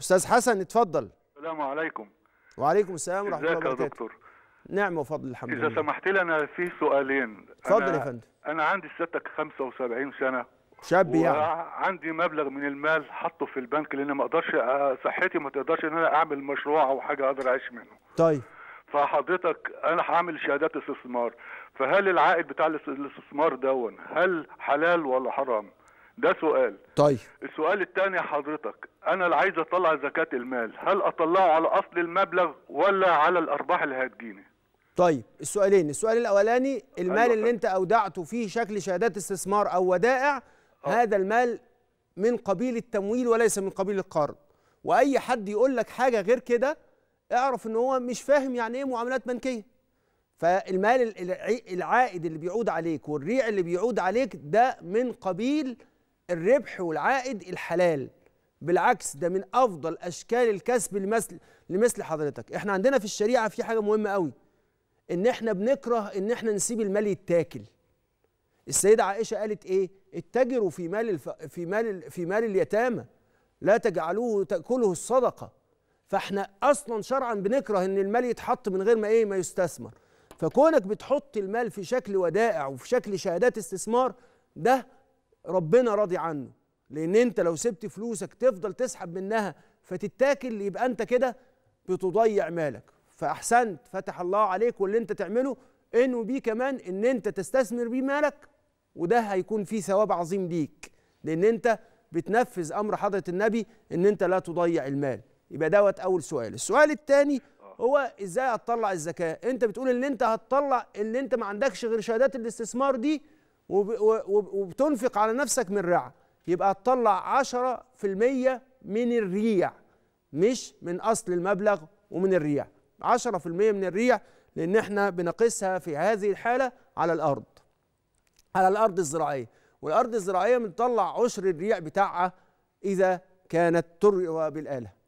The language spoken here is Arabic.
استاذ حسن اتفضل السلام عليكم وعليكم السلام ورحمه الله وبركاته دكتور نعم وفضل الحمد لله اذا سمحت لي انا في سؤالين اتفضل يا فندم انا عندي ستك 75 سنه شاب يعني عندي مبلغ من المال حطه في البنك لان ما اقدرش آه، صحتي ما تقدرش ان انا اعمل مشروع او حاجه اقدر اعيش منه طيب فحضرتك انا هعمل شهادات استثمار فهل العائد بتاع الاستثمار دون هل حلال ولا حرام ده سؤال طيب السؤال الثاني حضرتك انا اللي عايز اطلع زكاه المال هل اطلعه على اصل المبلغ ولا على الارباح اللي هتجيني طيب السؤالين السؤال الاولاني أيوة المال أيوة. اللي طيب. انت اودعته فيه شكل شهادات استثمار او ودائع أوه. هذا المال من قبيل التمويل وليس من قبيل القرض واي حد يقول لك حاجه غير كده اعرف ان هو مش فاهم يعني ايه معاملات بنكيه فالمال العائد اللي بيعود عليك والريع اللي بيعود عليك ده من قبيل الربح والعائد الحلال بالعكس ده من افضل اشكال الكسب لمثل لمثل حضرتك احنا عندنا في الشريعه في حاجه مهمه قوي ان احنا بنكره ان احنا نسيب المال يتاكل السيده عائشه قالت ايه اتجروا في مال الف... في مال في مال اليتامى لا تجعلوه تاكله الصدقه فاحنا اصلا شرعا بنكره ان المال يتحط من غير ما ايه ما يستثمر فكونك بتحط المال في شكل ودائع وفي شكل شهادات استثمار ده ربنا راضي عنه لان انت لو سبت فلوسك تفضل تسحب منها فتتاكل يبقى انت كده بتضيع مالك فاحسنت فتح الله عليك واللي انت تعمله انه بيه كمان ان انت تستثمر بيه مالك وده هيكون فيه ثواب عظيم ليك لان انت بتنفذ امر حضره النبي ان انت لا تضيع المال يبقى دوت اول سؤال السؤال الثاني هو ازاي هتطلع الزكاه انت بتقول ان انت هتطلع ان انت ما عندكش غير شهادات الاستثمار دي وبتنفق على نفسك من رعة يبقى تطلع 10% من الريع مش من أصل المبلغ ومن الريع 10% من الريع لأن احنا بنقيسها في هذه الحالة على الأرض على الأرض الزراعية والأرض الزراعية بنطلع عشر الريع بتاعها إذا كانت تروى بالآلة